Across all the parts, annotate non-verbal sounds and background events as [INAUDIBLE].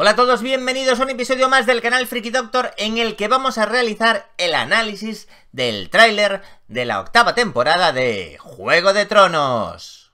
Hola a todos, bienvenidos a un episodio más del canal Freaky Doctor en el que vamos a realizar el análisis del tráiler de la octava temporada de Juego de Tronos.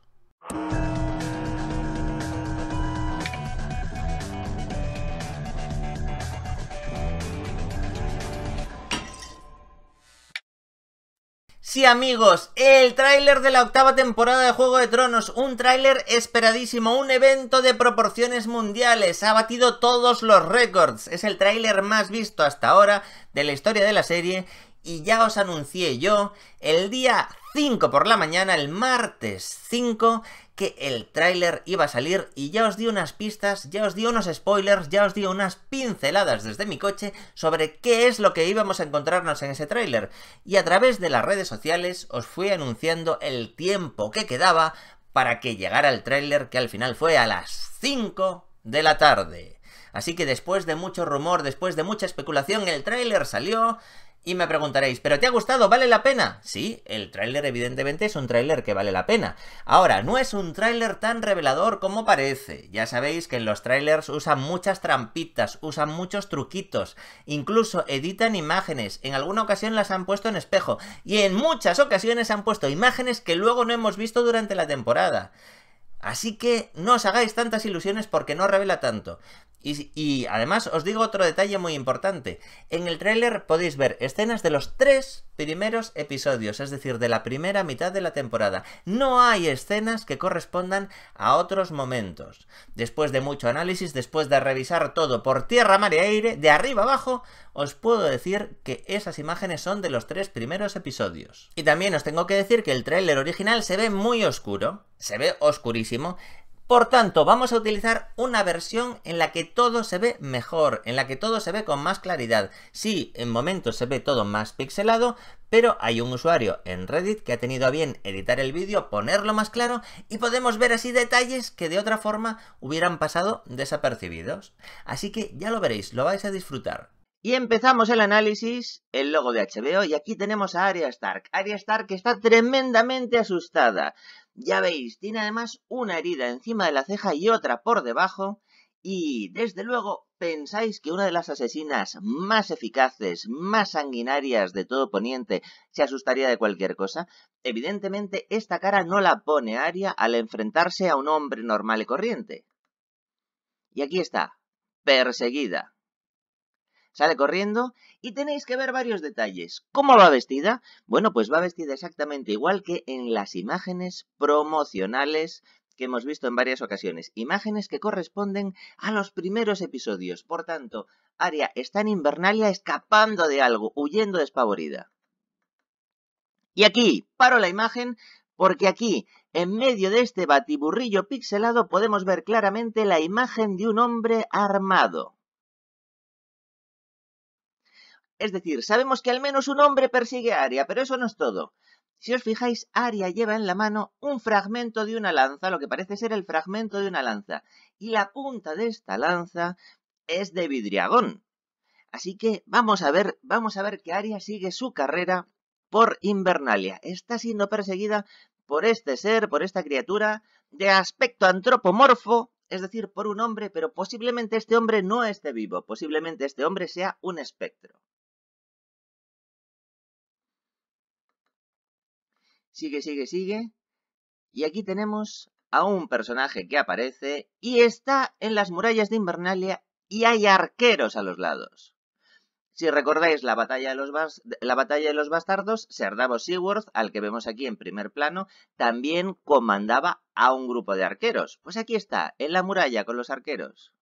Sí amigos, el tráiler de la octava temporada de Juego de Tronos, un tráiler esperadísimo, un evento de proporciones mundiales, ha batido todos los récords, es el tráiler más visto hasta ahora de la historia de la serie y ya os anuncié yo el día 5 por la mañana, el martes 5, que el tráiler iba a salir y ya os di unas pistas, ya os di unos spoilers, ya os di unas pinceladas desde mi coche sobre qué es lo que íbamos a encontrarnos en ese tráiler. Y a través de las redes sociales os fui anunciando el tiempo que quedaba para que llegara el tráiler que al final fue a las 5 de la tarde. Así que después de mucho rumor, después de mucha especulación, el tráiler salió y me preguntaréis, ¿pero te ha gustado? ¿Vale la pena? Sí, el tráiler evidentemente es un tráiler que vale la pena. Ahora, no es un tráiler tan revelador como parece. Ya sabéis que en los tráilers usan muchas trampitas, usan muchos truquitos, incluso editan imágenes, en alguna ocasión las han puesto en espejo, y en muchas ocasiones han puesto imágenes que luego no hemos visto durante la temporada. Así que no os hagáis tantas ilusiones porque no revela tanto. Y, además os digo otro detalle muy importante. En el tráiler podéis ver escenas de los tres primeros episodios, es decir, de la primera mitad de la temporada. No hay escenas que correspondan a otros momentos. Después de mucho análisis, después de revisar todo por tierra, mar y aire, de arriba abajo, os puedo decir que esas imágenes son de los tres primeros episodios. Y también os tengo que decir que el tráiler original se ve muy oscuro, se ve oscurísimo. Por tanto, vamos a utilizar una versión en la que todo se ve mejor, en la que todo se ve con más claridad. Sí, en momentos se ve todo más pixelado, pero hay un usuario en Reddit que ha tenido a bien editar el vídeo, ponerlo más claro y podemos ver así detalles que de otra forma hubieran pasado desapercibidos. Así que ya lo veréis, lo vais a disfrutar. Y empezamos el análisis, el logo de HBO, y aquí tenemos a Arya Stark. Arya Stark está tremendamente asustada. Ya veis, tiene además una herida encima de la ceja y otra por debajo, y desde luego pensáis que una de las asesinas más eficaces, más sanguinarias de todo Poniente se asustaría de cualquier cosa, evidentemente esta cara no la pone Aria al enfrentarse a un hombre normal y corriente. Y aquí está, perseguida sale corriendo y tenéis que ver varios detalles. ¿Cómo va vestida? Bueno, pues va vestida exactamente igual que en las imágenes promocionales que hemos visto en varias ocasiones, imágenes que corresponden a los primeros episodios. Por tanto, Aria está en Invernalia escapando de algo, huyendo despavorida. Y aquí paro la imagen porque aquí, en medio de este batiburrillo pixelado, podemos ver claramente la imagen de un hombre armado. Es decir, sabemos que al menos un hombre persigue a Aria, pero eso no es todo. Si os fijáis, Aria lleva en la mano un fragmento de una lanza, lo que parece ser el fragmento de una lanza, y la punta de esta lanza es de vidriagón. Así que vamos a ver, vamos a ver que Aria sigue su carrera por Invernalia. Está siendo perseguida por este ser, por esta criatura de aspecto antropomorfo, es decir, por un hombre, pero posiblemente este hombre no esté vivo, posiblemente este hombre sea un espectro. sigue, sigue, sigue. Y aquí tenemos a un personaje que aparece y está en las murallas de Invernalia y hay arqueros a los lados. Si recordáis la batalla de los, bastardos, Ser Davos Seaworth, al que vemos aquí en primer plano, también comandaba a un grupo de arqueros. Pues aquí está, en la muralla con los arqueros.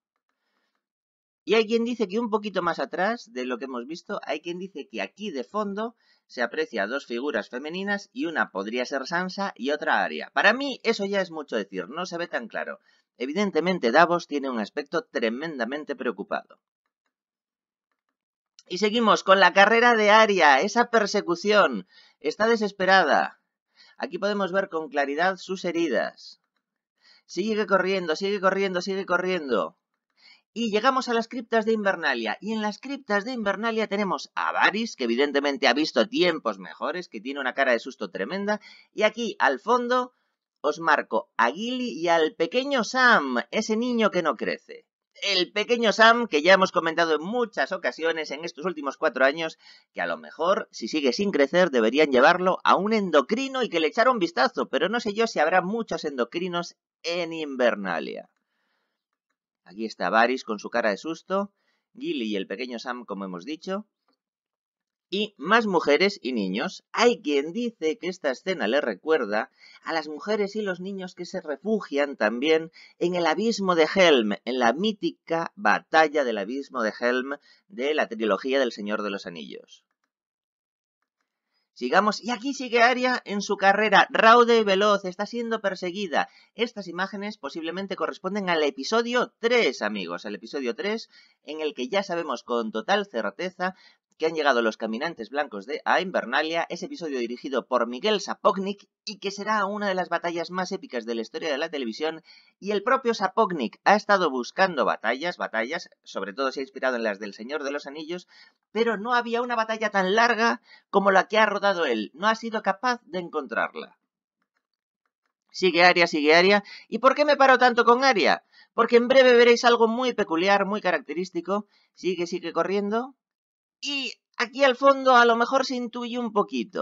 Y hay quien dice que un poquito más atrás de lo que hemos visto, hay quien dice que aquí de fondo se aprecia dos figuras femeninas y una podría ser Sansa y otra Aria. Para mí eso ya es mucho decir, no se ve tan claro. Evidentemente Davos tiene un aspecto tremendamente preocupado. Y seguimos con la carrera de Aria, esa persecución. Está desesperada. Aquí podemos ver con claridad sus heridas. Sigue corriendo, sigue corriendo, sigue corriendo. Y llegamos a las criptas de Invernalia. Y en las criptas de Invernalia tenemos a Varys, que evidentemente ha visto tiempos mejores, que tiene una cara de susto tremenda. Y aquí, al fondo, os marco a Gilly y al pequeño Sam, ese niño que no crece. El pequeño Sam, que ya hemos comentado en muchas ocasiones en estos últimos cuatro años, que a lo mejor, si sigue sin crecer, deberían llevarlo a un endocrino y que le echara un vistazo, pero no sé yo si habrá muchos endocrinos en Invernalia. Aquí está Varys con su cara de susto, Gilly y el pequeño Sam, como hemos dicho. Y más mujeres y niños. Hay quien dice que esta escena le recuerda a las mujeres y los niños que se refugian también en el abismo de Helm, en la mítica batalla del abismo de Helm de la trilogía del Señor de los Anillos. Sigamos, y aquí sigue Aria en su carrera, raude y veloz, está siendo perseguida. Estas imágenes posiblemente corresponden al episodio 3, amigos, al episodio 3, en el que ya sabemos con total certeza que han llegado los caminantes blancos de a Invernalia, ...ese episodio dirigido por Miguel Sapoknik y que será una de las batallas más épicas de la historia de la televisión. Y el propio Sapoknik ha estado buscando batallas, batallas, sobre todo se ha inspirado en las del Señor de los Anillos, pero no había una batalla tan larga como la que ha rodado él, no ha sido capaz de encontrarla. Sigue Aria, sigue Aria. ¿Y por qué me paro tanto con Aria? Porque en breve veréis algo muy peculiar, muy característico. Sigue, sigue corriendo. Y aquí al fondo a lo mejor se intuye un poquito.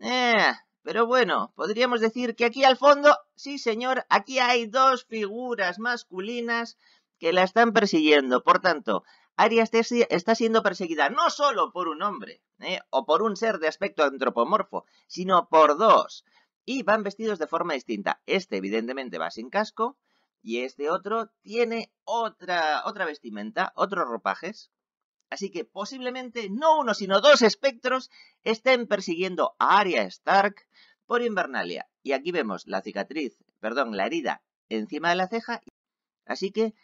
Eh, pero bueno, podríamos decir que aquí al fondo, sí señor, aquí hay dos figuras masculinas que la están persiguiendo. Por tanto, Aria está siendo perseguida no solo por un hombre eh, o por un ser de aspecto antropomorfo, sino por dos. Y van vestidos de forma distinta. Este evidentemente va sin casco y este otro tiene otra, otra vestimenta, otros ropajes. Así que posiblemente no uno sino dos espectros estén persiguiendo a Arya Stark por Invernalia. Y aquí vemos la cicatriz, perdón, la herida encima de la ceja. Así que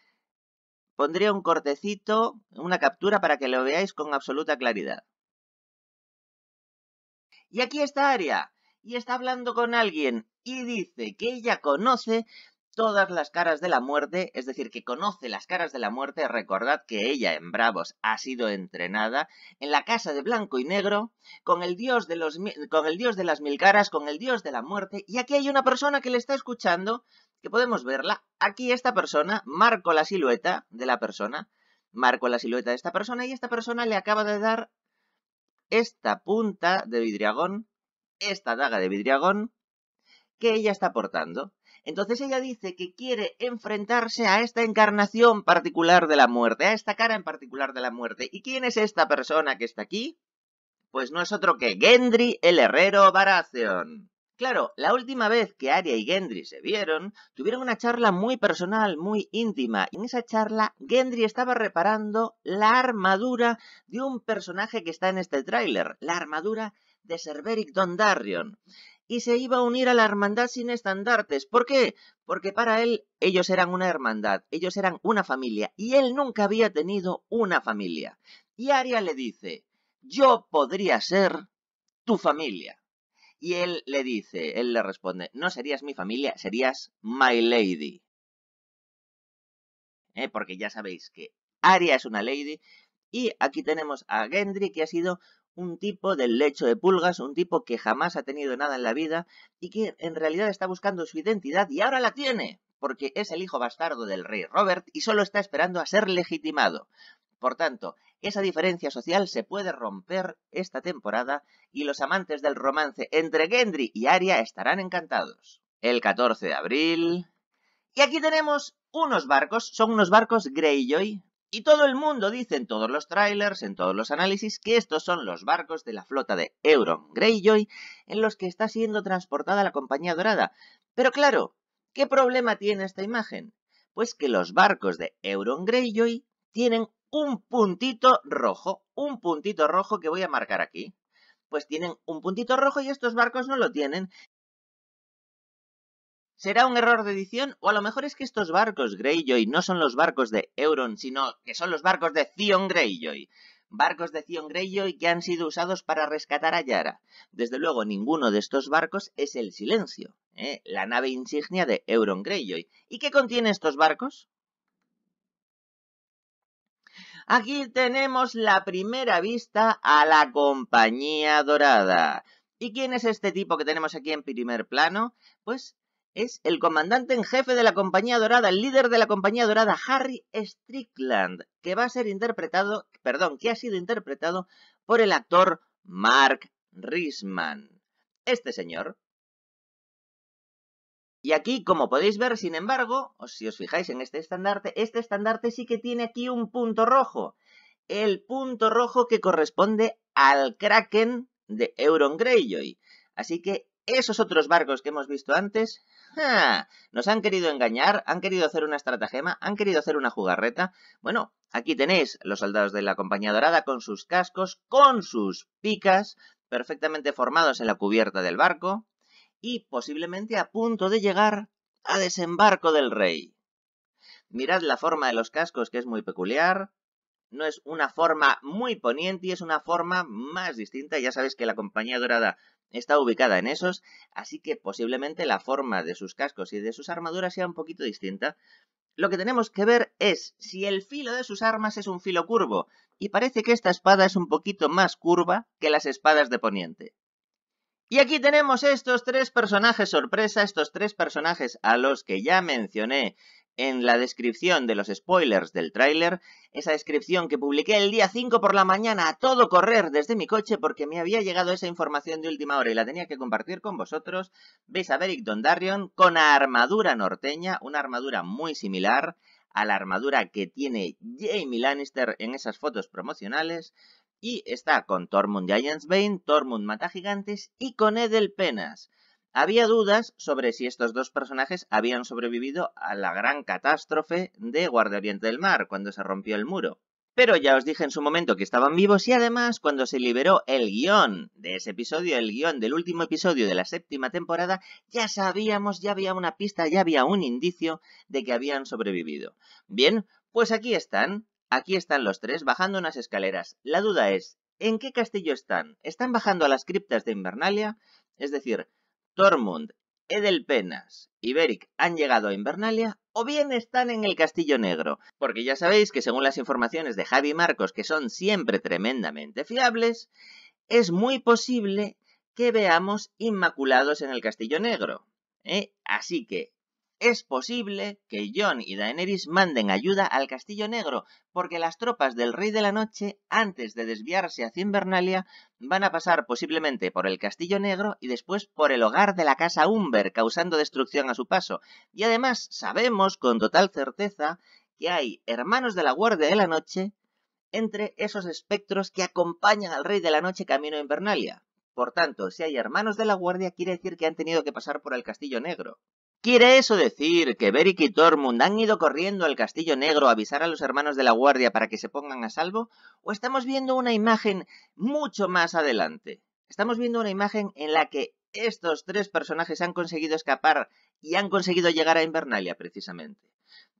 pondría un cortecito, una captura para que lo veáis con absoluta claridad. Y aquí está Aria, y está hablando con alguien, y dice que ella conoce todas las caras de la muerte, es decir, que conoce las caras de la muerte, recordad que ella en Bravos ha sido entrenada en la casa de blanco y negro con el dios de, los, con el dios de las mil caras, con el dios de la muerte, y aquí hay una persona que le está escuchando, que podemos verla, aquí esta persona, marco la silueta de la persona, marco la silueta de esta persona y esta persona le acaba de dar esta punta de vidriagón, esta daga de vidriagón que ella está portando. Entonces ella dice que quiere enfrentarse a esta encarnación particular de la muerte, a esta cara en particular de la muerte. ¿Y quién es esta persona que está aquí? Pues no es otro que Gendry el Herrero Baratheon. Claro, la última vez que Arya y Gendry se vieron, tuvieron una charla muy personal, muy íntima. En esa charla, Gendry estaba reparando la armadura de un personaje que está en este tráiler, la armadura de Beric Dondarrion y se iba a unir a la hermandad sin estandartes. ¿Por qué? Porque para él ellos eran una hermandad, ellos eran una familia y él nunca había tenido una familia. Y Aria le dice, yo podría ser tu familia. Y él le dice, él le responde, no serías mi familia, serías my lady. ¿Eh? porque ya sabéis que Aria es una lady y aquí tenemos a Gendry que ha sido un tipo del lecho de pulgas, un tipo que jamás ha tenido nada en la vida y que en realidad está buscando su identidad y ahora la tiene, porque es el hijo bastardo del rey Robert y solo está esperando a ser legitimado. Por tanto, esa diferencia social se puede romper esta temporada y los amantes del romance entre Gendry y Arya estarán encantados. El 14 de abril... Y aquí tenemos unos barcos, son unos barcos Greyjoy, y todo el mundo dice en todos los trailers, en todos los análisis, que estos son los barcos de la flota de Euron Greyjoy en los que está siendo transportada la Compañía Dorada. Pero claro, ¿qué problema tiene esta imagen? Pues que los barcos de Euron Greyjoy tienen un puntito rojo, un puntito rojo que voy a marcar aquí. Pues tienen un puntito rojo y estos barcos no lo tienen. ¿Será un error de edición? O a lo mejor es que estos barcos Greyjoy no son los barcos de Euron, sino que son los barcos de Theon Greyjoy. Barcos de Theon Greyjoy que han sido usados para rescatar a Yara. Desde luego, ninguno de estos barcos es el Silencio, ¿eh? la nave insignia de Euron Greyjoy. ¿Y qué contiene estos barcos? Aquí tenemos la primera vista a la Compañía Dorada. ¿Y quién es este tipo que tenemos aquí en primer plano? Pues es el comandante en jefe de la Compañía Dorada, el líder de la Compañía Dorada, Harry Strickland, que va a ser interpretado, perdón, que ha sido interpretado por el actor Mark Risman. Este señor. Y aquí, como podéis ver, sin embargo, si os fijáis en este estandarte, este estandarte sí que tiene aquí un punto rojo. El punto rojo que corresponde al Kraken de Euron Greyjoy. Así que esos otros barcos que hemos visto antes ¡Ja! Nos han querido engañar, han querido hacer una estratagema, han querido hacer una jugarreta. Bueno, aquí tenéis los soldados de la Compañía Dorada con sus cascos, con sus picas, perfectamente formados en la cubierta del barco y posiblemente a punto de llegar a desembarco del rey. Mirad la forma de los cascos que es muy peculiar, no es una forma muy poniente y es una forma más distinta. Ya sabes que la compañía dorada está ubicada en esos, así que posiblemente la forma de sus cascos y de sus armaduras sea un poquito distinta. Lo que tenemos que ver es si el filo de sus armas es un filo curvo, y parece que esta espada es un poquito más curva que las espadas de poniente. Y aquí tenemos estos tres personajes sorpresa, estos tres personajes a los que ya mencioné en la descripción de los spoilers del tráiler, esa descripción que publiqué el día 5 por la mañana a todo correr desde mi coche porque me había llegado esa información de última hora y la tenía que compartir con vosotros, veis a Beric Dondarrion con armadura norteña, una armadura muy similar a la armadura que tiene Jamie Lannister en esas fotos promocionales, y está con Tormund Giantsbane, Tormund Mata Gigantes y con Edel Penas. Había dudas sobre si estos dos personajes habían sobrevivido a la gran catástrofe de Guardia Oriente del Mar, cuando se rompió el muro. Pero ya os dije en su momento que estaban vivos y además cuando se liberó el guión de ese episodio, el guión del último episodio de la séptima temporada, ya sabíamos, ya había una pista, ya había un indicio de que habían sobrevivido. Bien, pues aquí están, Aquí están los tres bajando unas escaleras. La duda es, ¿en qué castillo están? ¿Están bajando a las criptas de Invernalia? Es decir, Tormund, Edelpenas y Beric han llegado a Invernalia o bien están en el Castillo Negro, porque ya sabéis que según las informaciones de Javi Marcos, que son siempre tremendamente fiables, es muy posible que veamos Inmaculados en el Castillo Negro. ¿eh? Así que es posible que John y Daenerys manden ayuda al Castillo Negro, porque las tropas del Rey de la Noche, antes de desviarse hacia Invernalia, van a pasar posiblemente por el Castillo Negro y después por el hogar de la Casa Umber, causando destrucción a su paso. Y además sabemos con total certeza que hay hermanos de la Guardia de la Noche entre esos espectros que acompañan al Rey de la Noche camino a Invernalia. Por tanto, si hay hermanos de la Guardia, quiere decir que han tenido que pasar por el Castillo Negro. ¿Quiere eso decir que Beric y Tormund han ido corriendo al Castillo Negro a avisar a los hermanos de la Guardia para que se pongan a salvo? ¿O estamos viendo una imagen mucho más adelante? Estamos viendo una imagen en la que estos tres personajes han conseguido escapar y han conseguido llegar a Invernalia, precisamente.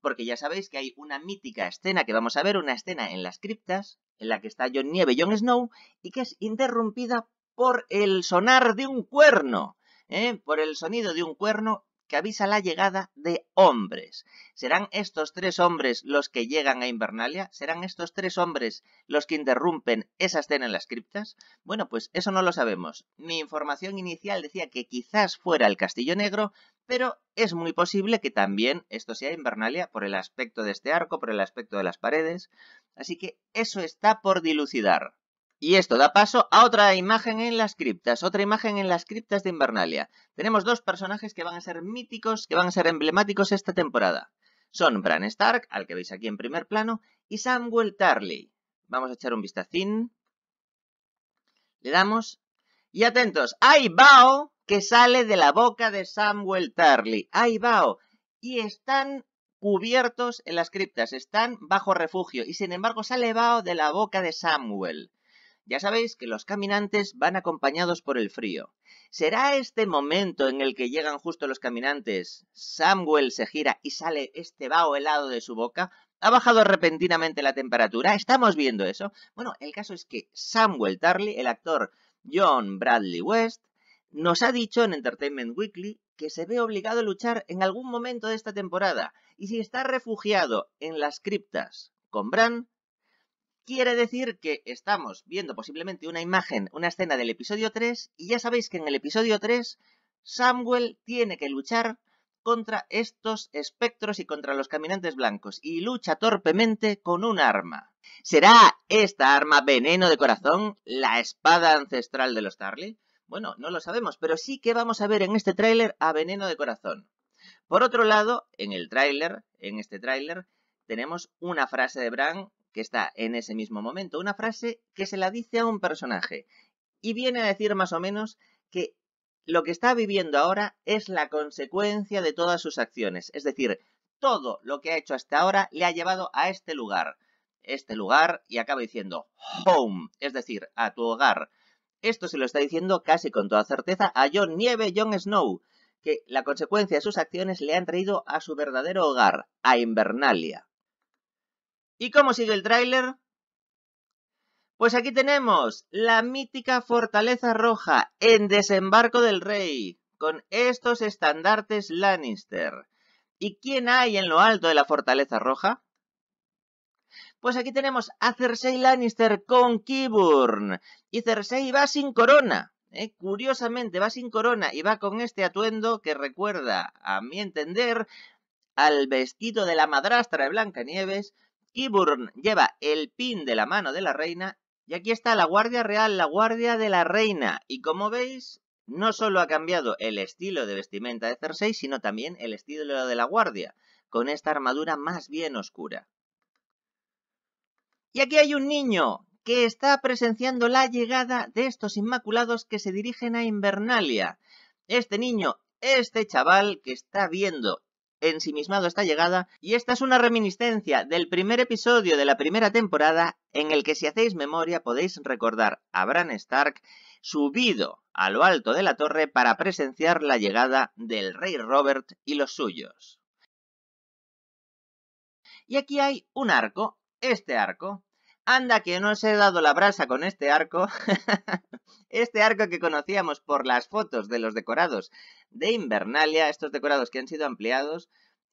Porque ya sabéis que hay una mítica escena que vamos a ver, una escena en las criptas, en la que está John Nieve y Jon Snow, y que es interrumpida por el sonar de un cuerno. ¿eh? por el sonido de un cuerno que avisa la llegada de hombres. ¿Serán estos tres hombres los que llegan a Invernalia? ¿Serán estos tres hombres los que interrumpen esa escena en las criptas? Bueno, pues eso no lo sabemos. Mi información inicial decía que quizás fuera el Castillo Negro, pero es muy posible que también esto sea Invernalia por el aspecto de este arco, por el aspecto de las paredes. Así que eso está por dilucidar. Y esto da paso a otra imagen en las criptas, otra imagen en las criptas de Invernalia. Tenemos dos personajes que van a ser míticos, que van a ser emblemáticos esta temporada. Son Bran Stark, al que veis aquí en primer plano, y Samuel Tarly. Vamos a echar un vistacín. Le damos. Y atentos, ¡hay Bao! Que sale de la boca de Samuel Tarly. ¡Hay Bao! Y están cubiertos en las criptas, están bajo refugio. Y sin embargo sale Bao de la boca de Samuel. Ya sabéis que los caminantes van acompañados por el frío. ¿Será este momento en el que llegan justo los caminantes? Samuel se gira y sale este vaho helado de su boca. ¿Ha bajado repentinamente la temperatura? ¿Estamos viendo eso? Bueno, el caso es que Samuel Tarly, el actor John Bradley West, nos ha dicho en Entertainment Weekly que se ve obligado a luchar en algún momento de esta temporada y si está refugiado en las criptas con Bran, Quiere decir que estamos viendo posiblemente una imagen, una escena del episodio 3, y ya sabéis que en el episodio 3 Samuel tiene que luchar contra estos espectros y contra los caminantes blancos, y lucha torpemente con un arma. ¿Será esta arma veneno de corazón la espada ancestral de los Tarly? Bueno, no lo sabemos, pero sí que vamos a ver en este tráiler a veneno de corazón. Por otro lado, en el tráiler, en este tráiler, tenemos una frase de Bran que está en ese mismo momento, una frase que se la dice a un personaje y viene a decir más o menos que lo que está viviendo ahora es la consecuencia de todas sus acciones, es decir, todo lo que ha hecho hasta ahora le ha llevado a este lugar, este lugar y acaba diciendo home, es decir, a tu hogar. Esto se lo está diciendo casi con toda certeza a John Nieve, John Snow, que la consecuencia de sus acciones le han traído a su verdadero hogar, a Invernalia. ¿Y cómo sigue el tráiler? Pues aquí tenemos la mítica Fortaleza Roja en Desembarco del Rey, con estos estandartes Lannister. ¿Y quién hay en lo alto de la Fortaleza Roja? Pues aquí tenemos a Cersei Lannister con Kiburn. Y Cersei va sin corona. ¿eh? Curiosamente va sin corona y va con este atuendo que recuerda, a mi entender, al vestido de la madrastra de Blancanieves, Iburn lleva el pin de la mano de la reina y aquí está la guardia real, la guardia de la reina. Y como veis, no solo ha cambiado el estilo de vestimenta de Cersei, sino también el estilo de la guardia, con esta armadura más bien oscura. Y aquí hay un niño que está presenciando la llegada de estos inmaculados que se dirigen a Invernalia. Este niño, este chaval que está viendo ensimismado esta llegada, y esta es una reminiscencia del primer episodio de la primera temporada en el que si hacéis memoria podéis recordar a Bran Stark subido a lo alto de la torre para presenciar la llegada del rey Robert y los suyos. Y aquí hay un arco, este arco, Anda que no os he dado la brasa con este arco. [LAUGHS] este arco que conocíamos por las fotos de los decorados de Invernalia, estos decorados que han sido ampliados.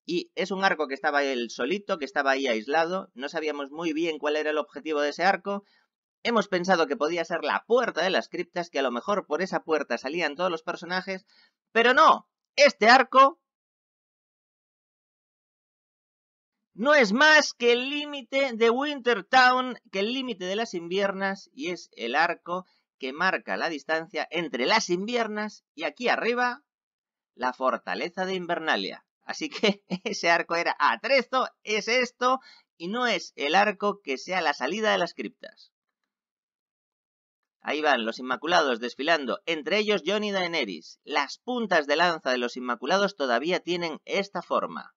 Y es un arco que estaba el solito, que estaba ahí aislado. No sabíamos muy bien cuál era el objetivo de ese arco. Hemos pensado que podía ser la puerta de las criptas, que a lo mejor por esa puerta salían todos los personajes. Pero no, este arco no es más que el límite de Wintertown, que el límite de las inviernas, y es el arco que marca la distancia entre las inviernas y aquí arriba la fortaleza de Invernalia. Así que [LAUGHS] ese arco era atrezo, es esto, y no es el arco que sea la salida de las criptas. Ahí van los Inmaculados desfilando, entre ellos Johnny Daenerys. Las puntas de lanza de los Inmaculados todavía tienen esta forma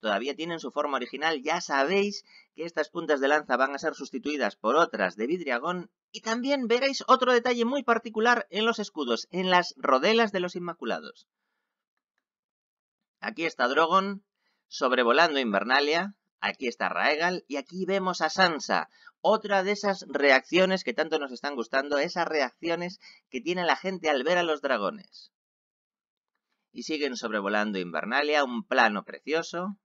todavía tienen su forma original, ya sabéis que estas puntas de lanza van a ser sustituidas por otras de vidriagón y también veréis otro detalle muy particular en los escudos, en las rodelas de los Inmaculados. Aquí está Drogon sobrevolando Invernalia, aquí está Raegal y aquí vemos a Sansa. Otra de esas reacciones que tanto nos están gustando, esas reacciones que tiene la gente al ver a los dragones. Y siguen sobrevolando Invernalia, un plano precioso.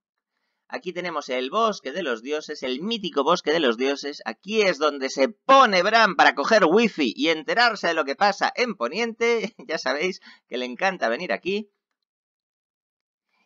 Aquí tenemos el bosque de los dioses, el mítico bosque de los dioses. Aquí es donde se pone Bram para coger wifi y enterarse de lo que pasa en Poniente. [LAUGHS] Ya sabéis que le encanta venir aquí.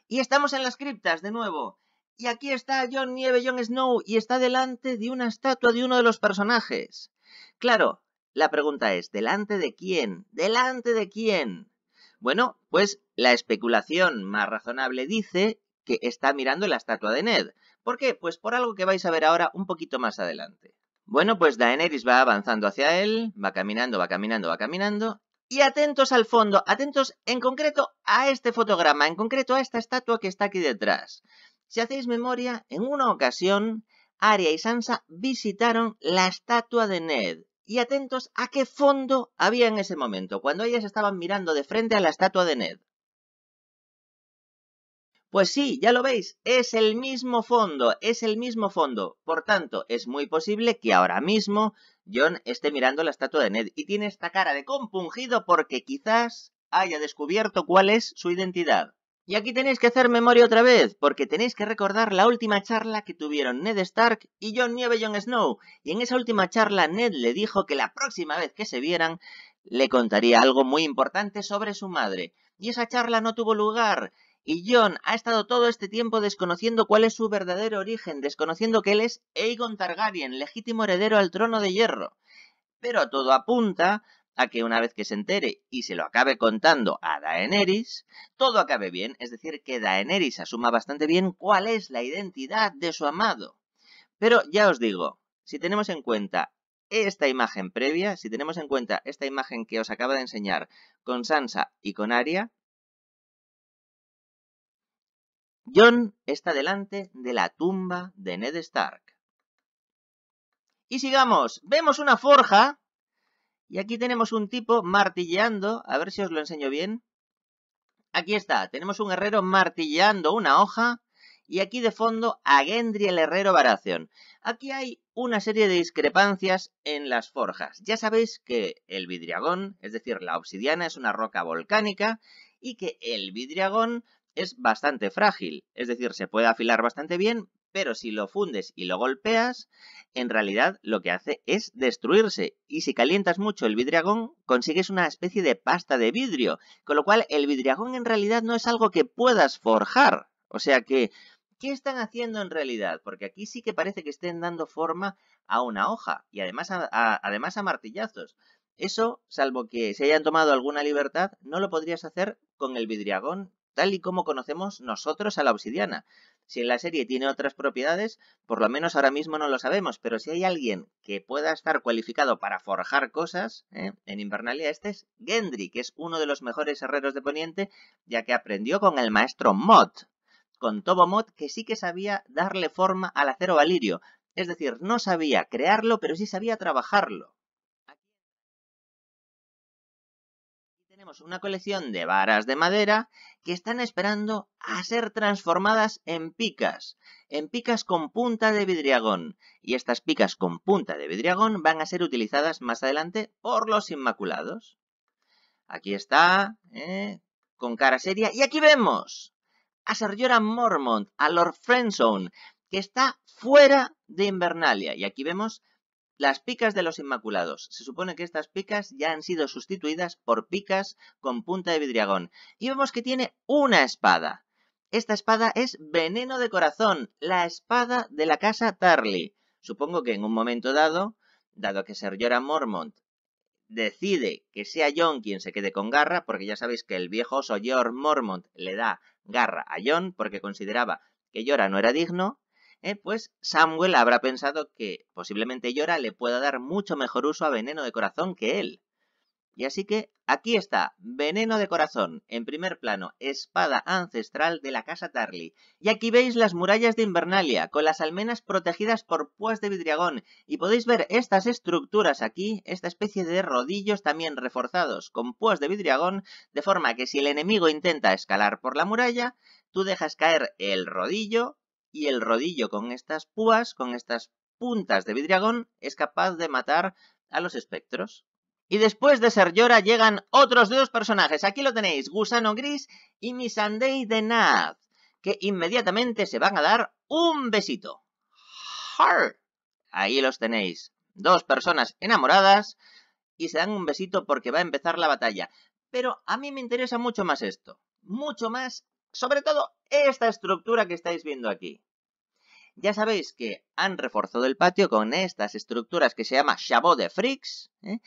Y estamos en las criptas de nuevo. Y aquí está John Nieve, John Snow, y está delante de una estatua de uno de los personajes. Claro, la pregunta es, ¿delante de quién? ¿Delante de quién? Bueno, pues la especulación más razonable dice que está mirando la estatua de Ned. ¿Por qué? Pues por algo que vais a ver ahora un poquito más adelante. Bueno, pues Daenerys va avanzando hacia él, va caminando, va caminando, va caminando, y atentos al fondo, atentos en concreto a este fotograma, en concreto a esta estatua que está aquí detrás. Si hacéis memoria, en una ocasión, Arya y Sansa visitaron la estatua de Ned. Y atentos a qué fondo había en ese momento, cuando ellas estaban mirando de frente a la estatua de Ned. Pues sí, ya lo veis, es el mismo fondo, es el mismo fondo. Por tanto, es muy posible que ahora mismo John esté mirando la estatua de Ned y tiene esta cara de compungido porque quizás haya descubierto cuál es su identidad. Y aquí tenéis que hacer memoria otra vez, porque tenéis que recordar la última charla que tuvieron Ned Stark y John Nieve Jon Snow. Y en esa última charla Ned le dijo que la próxima vez que se vieran le contaría algo muy importante sobre su madre. Y esa charla no tuvo lugar, y John ha estado todo este tiempo desconociendo cuál es su verdadero origen, desconociendo que él es Aegon Targaryen, legítimo heredero al trono de hierro. Pero todo apunta a que una vez que se entere y se lo acabe contando a Daenerys, todo acabe bien, es decir, que Daenerys asuma bastante bien cuál es la identidad de su amado. Pero ya os digo, si tenemos en cuenta esta imagen previa, si tenemos en cuenta esta imagen que os acaba de enseñar con Sansa y con Arya, John está delante de la tumba de Ned Stark. Y sigamos. Vemos una forja. Y aquí tenemos un tipo martilleando. A ver si os lo enseño bien. Aquí está. Tenemos un herrero martilleando una hoja. Y aquí de fondo a Gendry el herrero varación. Aquí hay una serie de discrepancias en las forjas. Ya sabéis que el vidriagón, es decir, la obsidiana, es una roca volcánica y que el vidriagón es bastante frágil, es decir, se puede afilar bastante bien, pero si lo fundes y lo golpeas, en realidad lo que hace es destruirse. Y si calientas mucho el vidriagón, consigues una especie de pasta de vidrio, con lo cual el vidriagón en realidad no es algo que puedas forjar. O sea que, ¿qué están haciendo en realidad? Porque aquí sí que parece que estén dando forma a una hoja, y además a, martillazos. Eso, salvo que se hayan tomado alguna libertad, no lo podrías hacer con el vidriagón tal y como conocemos nosotros a la obsidiana. Si en la serie tiene otras propiedades, por lo menos ahora mismo no lo sabemos, pero si hay alguien que pueda estar cualificado para forjar cosas ¿eh? en Invernalia, este es Gendry, que es uno de los mejores herreros de Poniente, ya que aprendió con el maestro Mott, con Tobo que sí que sabía darle forma al acero valirio. Es decir, no sabía crearlo, pero sí sabía trabajarlo. una colección de varas de madera que están esperando a ser transformadas en picas, en picas con punta de vidriagón. Y estas picas con punta de vidriagón van a ser utilizadas más adelante por los Inmaculados. Aquí está, ¿eh? con cara seria. Y aquí vemos a Sir Jorah Mormont, a Lord Friendzone, que está fuera de Invernalia. Y aquí vemos las picas de los Inmaculados. Se supone que estas picas ya han sido sustituidas por picas con punta de vidriagón. Y vemos que tiene una espada. Esta espada es Veneno de Corazón, la espada de la casa Tarly. Supongo que en un momento dado, dado que Ser Jorah Mormont decide que sea John quien se quede con Garra, porque ya sabéis que el viejo oso George Mormont le da Garra a John porque consideraba que Jorah no era digno, eh, pues Samuel habrá pensado que posiblemente Llora le pueda dar mucho mejor uso a Veneno de Corazón que él. Y así que aquí está, Veneno de Corazón, en primer plano, espada ancestral de la casa Tarly. Y aquí veis las murallas de Invernalia, con las almenas protegidas por púas de vidriagón. Y podéis ver estas estructuras aquí, esta especie de rodillos también reforzados con púas de vidriagón, de forma que si el enemigo intenta escalar por la muralla, tú dejas caer el rodillo y el rodillo con estas púas, con estas puntas de vidriagón, es capaz de matar a los espectros. Y después de Ser Llora llegan otros dos personajes. Aquí lo tenéis, Gusano Gris y Missandei de Naz, que inmediatamente se van a dar un besito. Ahí los tenéis, dos personas enamoradas y se dan un besito porque va a empezar la batalla. Pero a mí me interesa mucho más esto, mucho más sobre todo esta estructura que estáis viendo aquí. Ya sabéis que han reforzado el patio con estas estructuras que se llama Chabot de Fricks, ¿eh?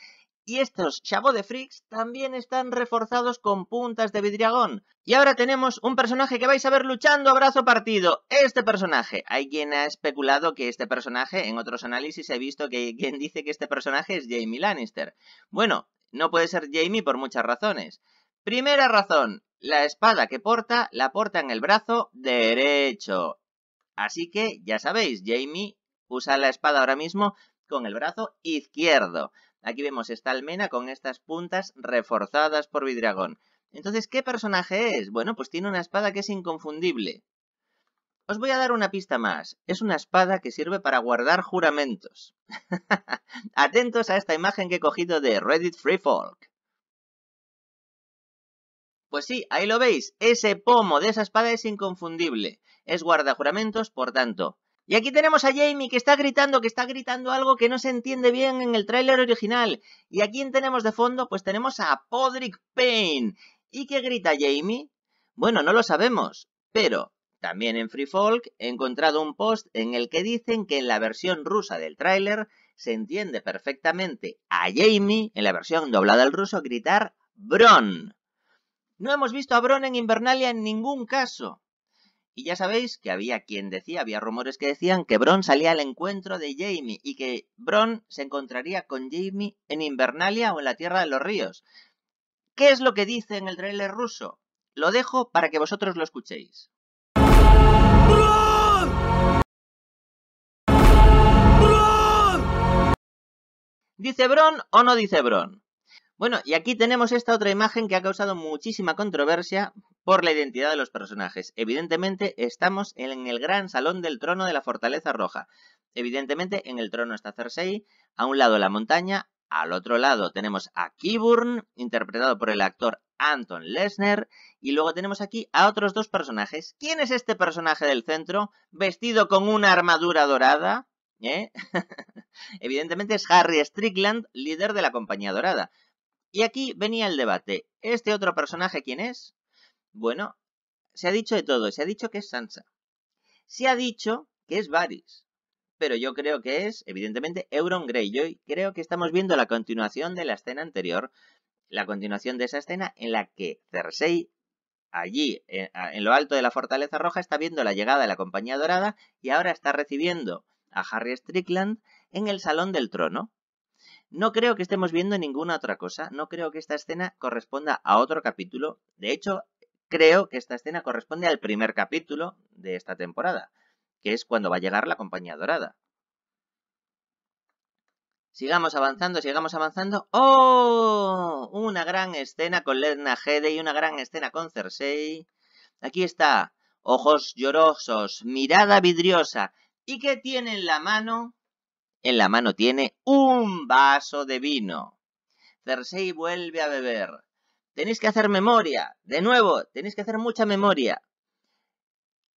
y estos Chabot de Fricks también están reforzados con puntas de vidriagón. Y ahora tenemos un personaje que vais a ver luchando a brazo partido. Este personaje. Hay quien ha especulado que este personaje, en otros análisis he visto que quien dice que este personaje es Jamie Lannister. Bueno, no puede ser Jamie por muchas razones. Primera razón, la espada que porta, la porta en el brazo derecho. Así que, ya sabéis, Jamie usa la espada ahora mismo con el brazo izquierdo. Aquí vemos esta almena con estas puntas reforzadas por Vidragón. Entonces, ¿qué personaje es? Bueno, pues tiene una espada que es inconfundible. Os voy a dar una pista más. Es una espada que sirve para guardar juramentos. [LAUGHS] Atentos a esta imagen que he cogido de Reddit Free Folk. Pues sí, ahí lo veis, ese pomo de esa espada es inconfundible. Es guardajuramentos, por tanto. Y aquí tenemos a Jamie que está gritando, que está gritando algo que no se entiende bien en el tráiler original. ¿Y a quién tenemos de fondo? Pues tenemos a Podrick Payne. ¿Y qué grita Jamie? Bueno, no lo sabemos, pero también en Free Folk he encontrado un post en el que dicen que en la versión rusa del tráiler se entiende perfectamente a Jamie, en la versión doblada al ruso, gritar Bron. No hemos visto a Bron en Invernalia en ningún caso. Y ya sabéis que había quien decía, había rumores que decían que Bron salía al encuentro de Jamie y que Bron se encontraría con Jamie en Invernalia o en la Tierra de los Ríos. ¿Qué es lo que dice en el trailer ruso? Lo dejo para que vosotros lo escuchéis. ¿Dice Bron o no dice Bron? Bueno, y aquí tenemos esta otra imagen que ha causado muchísima controversia por la identidad de los personajes. Evidentemente estamos en el gran salón del trono de la Fortaleza Roja. Evidentemente en el trono está Cersei, a un lado la montaña, al otro lado tenemos a Kiburn, interpretado por el actor Anton Lesner, y luego tenemos aquí a otros dos personajes. ¿Quién es este personaje del centro, vestido con una armadura dorada? ¿Eh? [LAUGHS] Evidentemente es Harry Strickland, líder de la Compañía Dorada. Y aquí venía el debate. ¿Este otro personaje quién es? Bueno, se ha dicho de todo. Se ha dicho que es Sansa. Se ha dicho que es Varys. Pero yo creo que es, evidentemente, Euron Greyjoy. Creo que estamos viendo la continuación de la escena anterior. La continuación de esa escena en la que Cersei, allí, eh, en lo alto de la Fortaleza Roja, está viendo la llegada de la Compañía Dorada y ahora está recibiendo a Harry Strickland en el Salón del Trono. No creo que estemos viendo ninguna otra cosa, no creo que esta escena corresponda a otro capítulo, de hecho creo que esta escena corresponde al primer capítulo de esta temporada, que es cuando va a llegar la compañía dorada. Sigamos avanzando, sigamos avanzando. ¡Oh! Una gran escena con Ledna Hede y una gran escena con Cersei. Aquí está. Ojos llorosos, mirada vidriosa. ¿Y qué tiene en la mano? En la mano tiene un vaso de vino. Cersei vuelve a beber. Tenéis que hacer memoria. De nuevo, tenéis que hacer mucha memoria.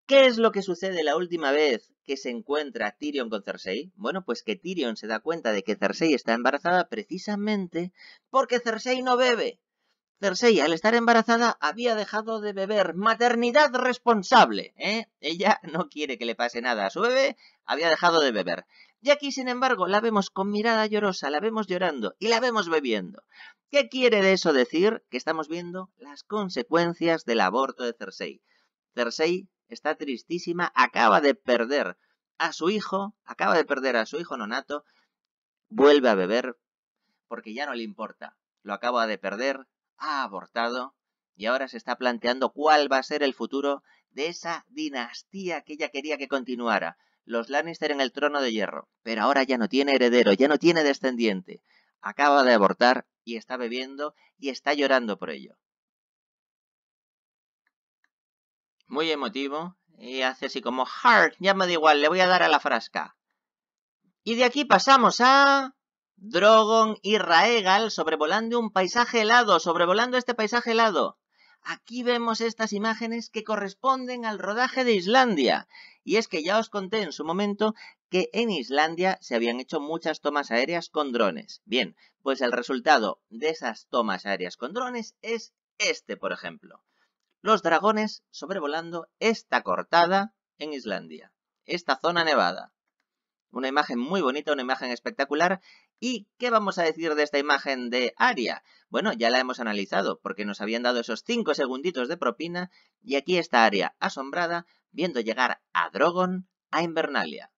¿Qué es lo que sucede la última vez que se encuentra Tyrion con Cersei? Bueno, pues que Tyrion se da cuenta de que Cersei está embarazada precisamente porque Cersei no bebe. Cersei, al estar embarazada, había dejado de beber. Maternidad responsable. ¿eh? Ella no quiere que le pase nada a su bebé, había dejado de beber. Y aquí, sin embargo, la vemos con mirada llorosa, la vemos llorando y la vemos bebiendo. ¿Qué quiere de eso decir? Que estamos viendo las consecuencias del aborto de Cersei. Cersei está tristísima, acaba de perder a su hijo, acaba de perder a su hijo nonato, vuelve a beber porque ya no le importa. Lo acaba de perder, ha abortado y ahora se está planteando cuál va a ser el futuro de esa dinastía que ella quería que continuara, los Lannister en el trono de hierro. Pero ahora ya no tiene heredero, ya no tiene descendiente. Acaba de abortar y está bebiendo y está llorando por ello. Muy emotivo y hace así como, Hart, ya me da igual, le voy a dar a la frasca. Y de aquí pasamos a... Drogon y Raegal sobrevolando un paisaje helado, sobrevolando este paisaje helado. Aquí vemos estas imágenes que corresponden al rodaje de Islandia. Y es que ya os conté en su momento que en Islandia se habían hecho muchas tomas aéreas con drones. Bien, pues el resultado de esas tomas aéreas con drones es este, por ejemplo. Los dragones sobrevolando esta cortada en Islandia, esta zona nevada. Una imagen muy bonita, una imagen espectacular. ¿Y qué vamos a decir de esta imagen de Aria? Bueno, ya la hemos analizado, porque nos habían dado esos 5 segunditos de propina, y aquí está Aria, asombrada, viendo llegar a Drogon a Invernalia.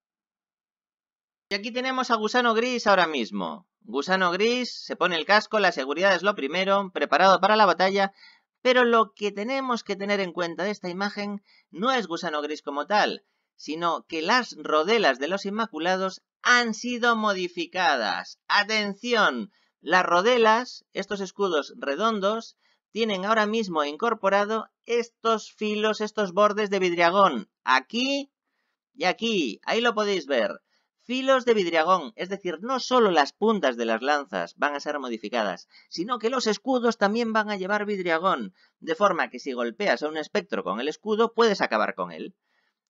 Y aquí tenemos a Gusano Gris ahora mismo. Gusano Gris se pone el casco, la seguridad es lo primero, preparado para la batalla, pero lo que tenemos que tener en cuenta de esta imagen no es Gusano Gris como tal, sino que las rodelas de los Inmaculados han sido modificadas. ¡Atención! Las rodelas, estos escudos redondos, tienen ahora mismo incorporado estos filos, estos bordes de vidriagón. Aquí y aquí, ahí lo podéis ver. Filos de vidriagón, es decir, no solo las puntas de las lanzas van a ser modificadas, sino que los escudos también van a llevar vidriagón, de forma que si golpeas a un espectro con el escudo puedes acabar con él.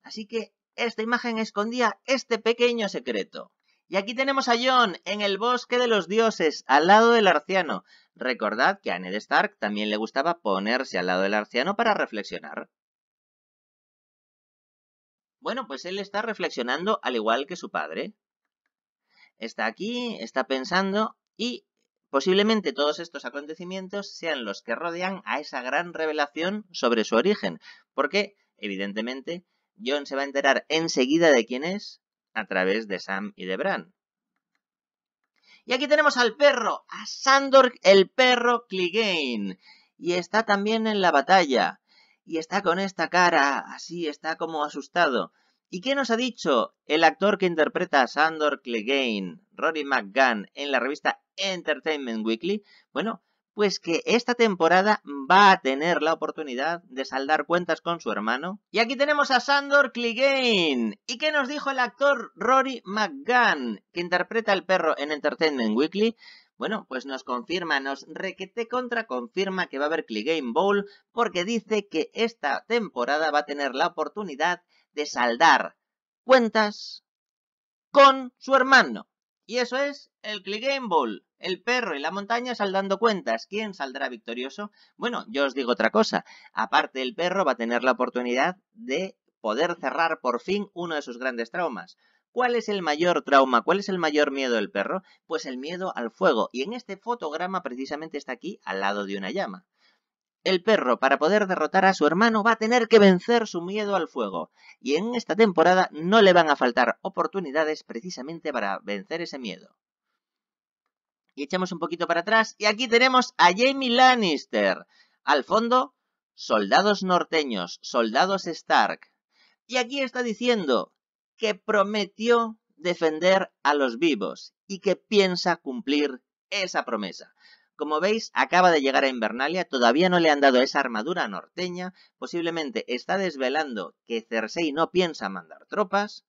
Así que esta imagen escondía este pequeño secreto. Y aquí tenemos a John en el bosque de los dioses, al lado del arciano. Recordad que a Ned Stark también le gustaba ponerse al lado del arciano para reflexionar. Bueno, pues él está reflexionando al igual que su padre. Está aquí, está pensando y posiblemente todos estos acontecimientos sean los que rodean a esa gran revelación sobre su origen, porque evidentemente John se va a enterar enseguida de quién es a través de Sam y de Bran. Y aquí tenemos al perro, a Sandor el perro Clegane. Y está también en la batalla. Y está con esta cara, así está como asustado. ¿Y qué nos ha dicho el actor que interpreta a Sandor Clegane, Rory McGann, en la revista Entertainment Weekly? Bueno, pues que esta temporada va a tener la oportunidad de saldar cuentas con su hermano. Y aquí tenemos a Sandor Clegane. ¿Y qué nos dijo el actor Rory McGann, que interpreta al perro en Entertainment Weekly? Bueno, pues nos confirma, nos requete contra confirma que va a haber Clegane Bowl porque dice que esta temporada va a tener la oportunidad de saldar cuentas con su hermano. Y eso es el Clegane Bowl. El perro y la montaña saldando cuentas. ¿Quién saldrá victorioso? Bueno, yo os digo otra cosa. Aparte, el perro va a tener la oportunidad de poder cerrar por fin uno de sus grandes traumas. ¿Cuál es el mayor trauma? ¿Cuál es el mayor miedo del perro? Pues el miedo al fuego. Y en este fotograma precisamente está aquí, al lado de una llama. El perro, para poder derrotar a su hermano, va a tener que vencer su miedo al fuego. Y en esta temporada no le van a faltar oportunidades precisamente para vencer ese miedo y echamos un poquito para atrás y aquí tenemos a Jamie Lannister. Al fondo, soldados norteños, soldados Stark. Y aquí está diciendo que prometió defender a los vivos y que piensa cumplir esa promesa. Como veis, acaba de llegar a Invernalia, todavía no le han dado esa armadura norteña, posiblemente está desvelando que Cersei no piensa mandar tropas,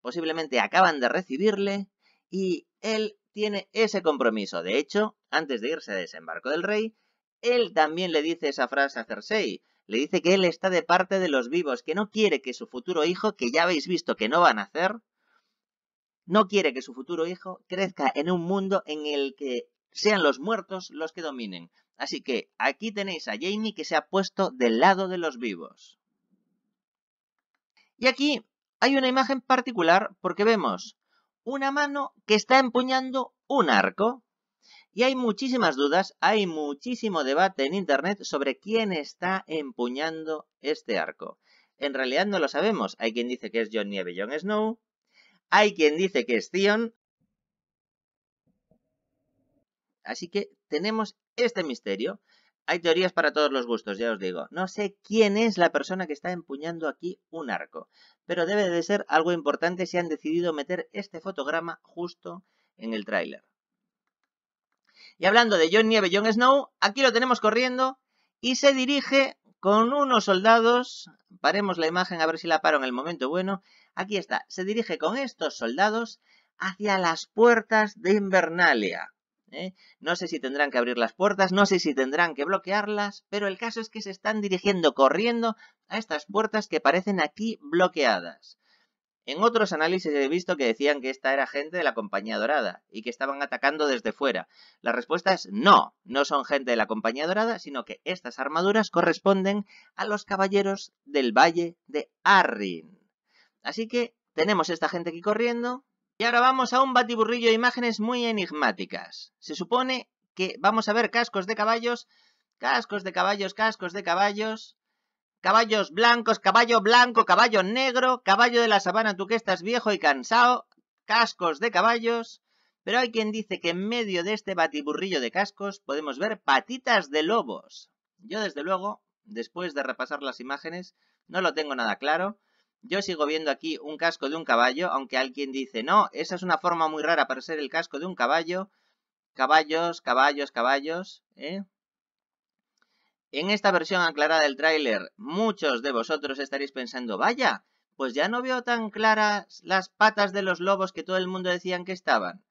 posiblemente acaban de recibirle y él tiene ese compromiso. De hecho, antes de irse a desembarco del rey, él también le dice esa frase a Cersei. Le dice que él está de parte de los vivos, que no quiere que su futuro hijo, que ya habéis visto que no va a nacer, no quiere que su futuro hijo crezca en un mundo en el que sean los muertos los que dominen. Así que aquí tenéis a Jamie que se ha puesto del lado de los vivos. Y aquí hay una imagen particular porque vemos una mano que está empuñando un arco. Y hay muchísimas dudas, hay muchísimo debate en Internet sobre quién está empuñando este arco. En realidad no lo sabemos. Hay quien dice que es John Nieve, Jon Snow. Hay quien dice que es Theon. Así que tenemos este misterio. Hay teorías para todos los gustos, ya os digo. No sé quién es la persona que está empuñando aquí un arco, pero debe de ser algo importante si han decidido meter este fotograma justo en el tráiler. Y hablando de John Nieve, John Snow, aquí lo tenemos corriendo y se dirige con unos soldados. Paremos la imagen a ver si la paro en el momento bueno. Aquí está, se dirige con estos soldados hacia las puertas de Invernalia. ¿eh? No sé si tendrán que abrir las puertas, no sé si tendrán que bloquearlas, pero el caso es que se están dirigiendo corriendo a estas puertas que parecen aquí bloqueadas. En otros análisis he visto que decían que esta era gente de la Compañía Dorada y que estaban atacando desde fuera. La respuesta es no, no son gente de la Compañía Dorada, sino que estas armaduras corresponden a los caballeros del Valle de Arrin. Así que tenemos esta gente aquí corriendo, y ahora vamos a un batiburrillo de imágenes muy enigmáticas. Se supone que vamos a ver cascos de caballos, cascos de caballos, cascos de caballos, caballos blancos, caballo blanco, caballo negro, caballo de la sabana, tú que estás viejo y cansado, cascos de caballos. Pero hay quien dice que en medio de este batiburrillo de cascos podemos ver patitas de lobos. Yo desde luego, después de repasar las imágenes, no lo tengo nada claro. Yo sigo viendo aquí un casco de un caballo, aunque alguien dice, no, esa es una forma muy rara para ser el casco de un caballo. Caballos, caballos, caballos, ¿eh? En esta versión aclarada del tráiler, muchos de vosotros estaréis pensando, vaya, pues ya no veo tan claras las patas de los lobos que todo el mundo decían que estaban.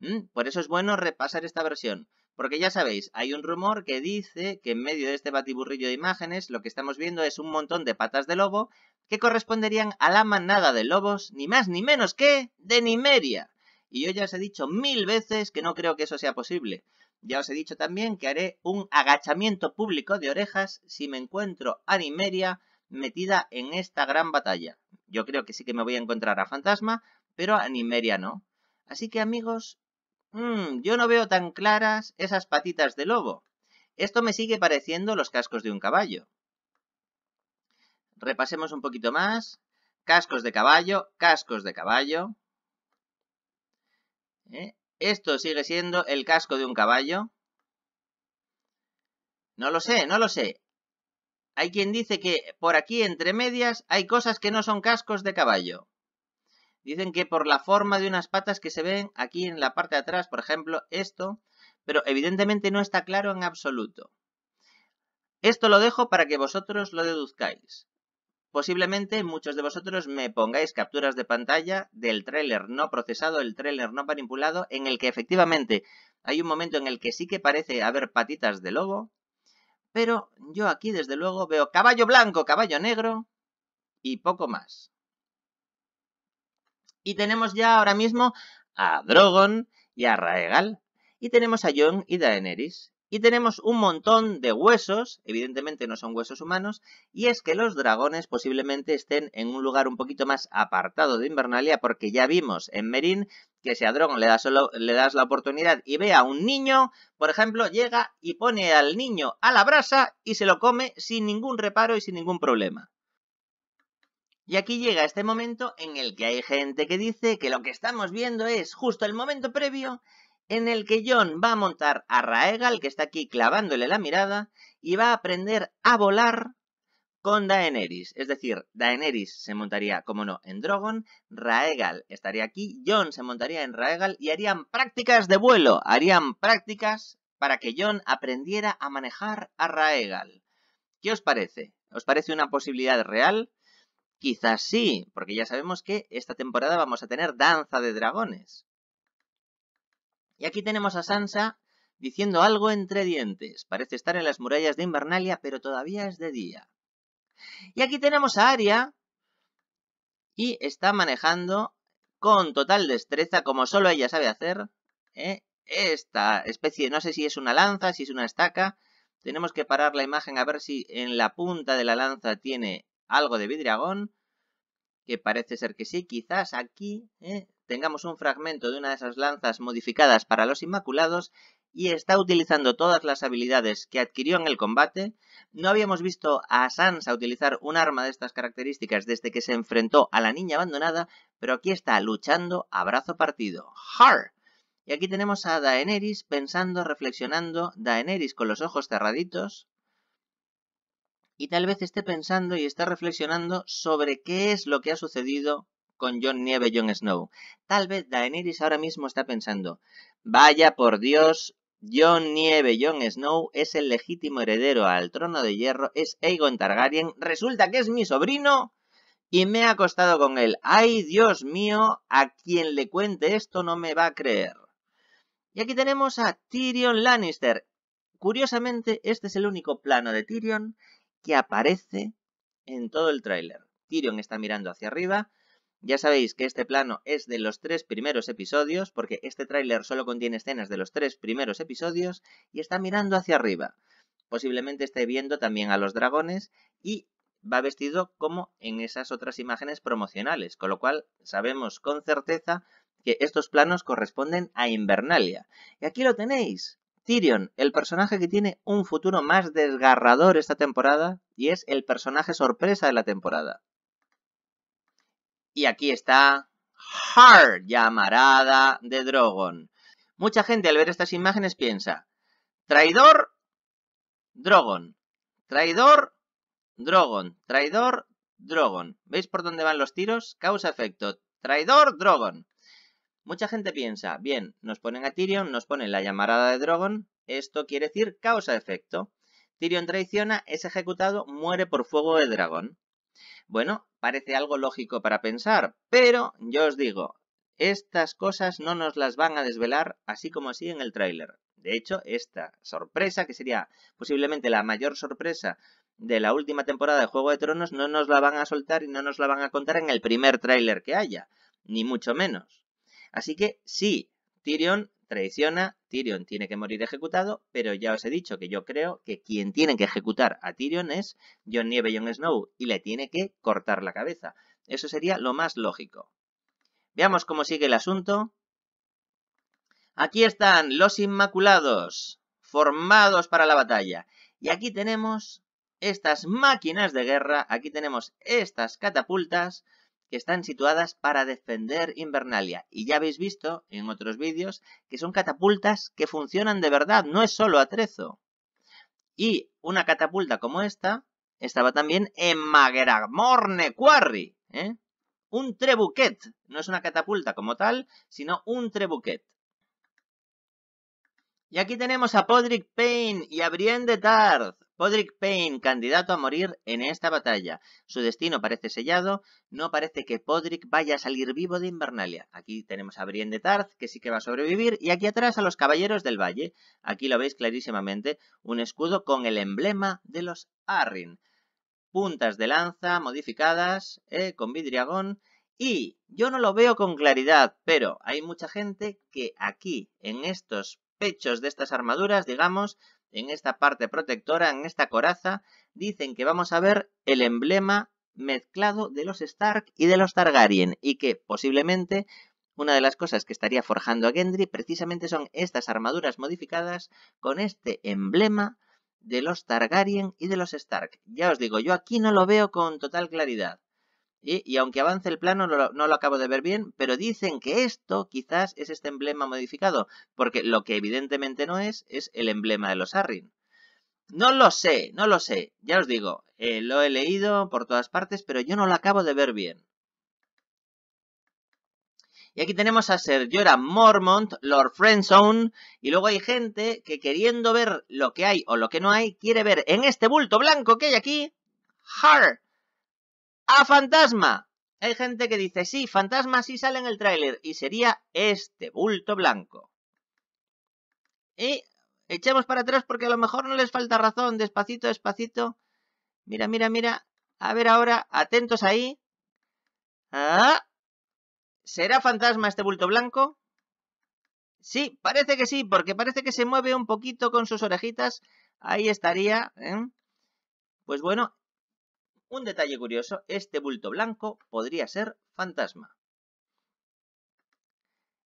Mm, por eso es bueno repasar esta versión. Porque ya sabéis, hay un rumor que dice que en medio de este batiburrillo de imágenes lo que estamos viendo es un montón de patas de lobo que corresponderían a la manada de lobos, ni más ni menos que de Nimeria. Y yo ya os he dicho mil veces que no creo que eso sea posible. Ya os he dicho también que haré un agachamiento público de orejas si me encuentro a Nimeria metida en esta gran batalla. Yo creo que sí que me voy a encontrar a Fantasma, pero a Nimeria no. Así que amigos, Mm, yo no veo tan claras esas patitas de lobo. Esto me sigue pareciendo los cascos de un caballo. Repasemos un poquito más. Cascos de caballo, cascos de caballo. Eh, esto sigue siendo el casco de un caballo. No lo sé, no lo sé. Hay quien dice que por aquí entre medias hay cosas que no son cascos de caballo. Dicen que por la forma de unas patas que se ven aquí en la parte de atrás, por ejemplo, esto, pero evidentemente no está claro en absoluto. Esto lo dejo para que vosotros lo deduzcáis. Posiblemente muchos de vosotros me pongáis capturas de pantalla del tráiler no procesado, el tráiler no manipulado, en el que efectivamente hay un momento en el que sí que parece haber patitas de lobo, pero yo aquí desde luego veo caballo blanco, caballo negro y poco más. Y tenemos ya ahora mismo a Drogon y a Raegal. Y tenemos a Jon y Daenerys. Y tenemos un montón de huesos, evidentemente no son huesos humanos, y es que los dragones posiblemente estén en un lugar un poquito más apartado de Invernalia, porque ya vimos en Merin que si a Drogon le le das la oportunidad y ve a un niño, por ejemplo, llega y pone al niño a la brasa y se lo come sin ningún reparo y sin ningún problema. Y aquí llega este momento en el que hay gente que dice que lo que estamos viendo es justo el momento previo en el que John va a montar a Raegal, que está aquí clavándole la mirada, y va a aprender a volar con Daenerys. Es decir, Daenerys se montaría, como no, en Drogon, Raegal estaría aquí, John se montaría en Raegal y harían prácticas de vuelo, harían prácticas para que John aprendiera a manejar a Raegal. ¿Qué os parece? ¿Os parece una posibilidad real? Quizás sí, porque ya sabemos que esta temporada vamos a tener Danza de Dragones. Y aquí tenemos a Sansa diciendo algo entre dientes. Parece estar en las murallas de Invernalia, pero todavía es de día. Y aquí tenemos a Arya y está manejando con total destreza, como solo ella sabe hacer, ¿eh? esta especie, no sé si es una lanza, si es una estaca. Tenemos que parar la imagen a ver si en la punta de la lanza tiene algo de vidriagón que parece ser que sí, quizás aquí ¿eh? tengamos un fragmento de una de esas lanzas modificadas para los Inmaculados y está utilizando todas las habilidades que adquirió en el combate. No habíamos visto a Sansa utilizar un arma de estas características desde que se enfrentó a la niña abandonada, pero aquí está luchando a brazo partido. ¡Har! Y aquí tenemos a Daenerys pensando, reflexionando, Daenerys con los ojos cerraditos, y tal vez esté pensando y está reflexionando sobre qué es lo que ha sucedido con John Nieve, John Snow. Tal vez Daenerys ahora mismo está pensando, vaya por Dios, John Nieve, John Snow es el legítimo heredero al trono de hierro, es Egon Targaryen, resulta que es mi sobrino y me ha acostado con él. Ay, Dios mío, a quien le cuente esto no me va a creer. Y aquí tenemos a Tyrion Lannister. Curiosamente, este es el único plano de Tyrion que aparece en todo el tráiler. Tyrion está mirando hacia arriba. Ya sabéis que este plano es de los tres primeros episodios, porque este tráiler solo contiene escenas de los tres primeros episodios, y está mirando hacia arriba. Posiblemente esté viendo también a los dragones y va vestido como en esas otras imágenes promocionales, con lo cual sabemos con certeza que estos planos corresponden a Invernalia. Y aquí lo tenéis, Tyrion, el personaje que tiene un futuro más desgarrador esta temporada y es el personaje sorpresa de la temporada. Y aquí está Hard, llamarada de Drogon. Mucha gente al ver estas imágenes piensa, traidor, Drogon, traidor, Drogon, traidor, Drogon. ¿Veis por dónde van los tiros? Causa-efecto, traidor, Drogon. Mucha gente piensa, bien, nos ponen a Tyrion, nos ponen la llamarada de Drogon, esto quiere decir causa-efecto. Tyrion traiciona, es ejecutado, muere por fuego de dragón. Bueno, parece algo lógico para pensar, pero yo os digo, estas cosas no nos las van a desvelar así como así en el tráiler. De hecho, esta sorpresa, que sería posiblemente la mayor sorpresa de la última temporada de Juego de Tronos, no nos la van a soltar y no nos la van a contar en el primer tráiler que haya, ni mucho menos. Así que sí, Tyrion traiciona, Tyrion tiene que morir ejecutado, pero ya os he dicho que yo creo que quien tiene que ejecutar a Tyrion es John Nieve y Jon Snow y le tiene que cortar la cabeza. Eso sería lo más lógico. Veamos cómo sigue el asunto. Aquí están los Inmaculados, formados para la batalla. Y aquí tenemos estas máquinas de guerra, aquí tenemos estas catapultas que están situadas para defender Invernalia. Y ya habéis visto en otros vídeos que son catapultas que funcionan de verdad, no es solo atrezo. Y una catapulta como esta estaba también en Mageramorne Quarry. ¿eh? Un trebuquet. No es una catapulta como tal, sino un trebuquet. Y aquí tenemos a Podrick Payne y a Brienne de Tarth. Podrick Payne, candidato a morir en esta batalla. Su destino parece sellado, no parece que Podrick vaya a salir vivo de Invernalia. Aquí tenemos a Brienne de Tarth, que sí que va a sobrevivir, y aquí atrás a los Caballeros del Valle. Aquí lo veis clarísimamente, un escudo con el emblema de los Arryn. Puntas de lanza modificadas, eh, con vidriagón, y yo no lo veo con claridad, pero hay mucha gente que aquí, en estos pechos de estas armaduras, digamos, en esta parte protectora, en esta coraza, dicen que vamos a ver el emblema mezclado de los Stark y de los Targaryen y que posiblemente una de las cosas que estaría forjando a Gendry precisamente son estas armaduras modificadas con este emblema de los Targaryen y de los Stark. Ya os digo, yo aquí no lo veo con total claridad. ¿eh? Y aunque avance el plano, no lo, acabo de ver bien, pero dicen que esto quizás es este emblema modificado, porque lo que evidentemente no es, es el emblema de los Arrin. No lo sé, no lo sé, ya os digo, eh, lo he leído por todas partes, pero yo no lo acabo de ver bien. Y aquí tenemos a Ser Jorah Mormont, Lord Friendzone, y luego hay gente que queriendo ver lo que hay o lo que no hay, quiere ver en este bulto blanco que hay aquí, Har, a Fantasma. Hay gente que dice, sí, Fantasma sí sale en el tráiler y sería este bulto blanco. Y echemos para atrás porque a lo mejor no les falta razón, despacito, despacito. Mira, mira, mira. A ver ahora, atentos ahí. Ah, ¿Será fantasma este bulto blanco? Sí, parece que sí, porque parece que se mueve un poquito con sus orejitas. Ahí estaría. ¿eh? Pues bueno, un detalle curioso, este bulto blanco podría ser fantasma.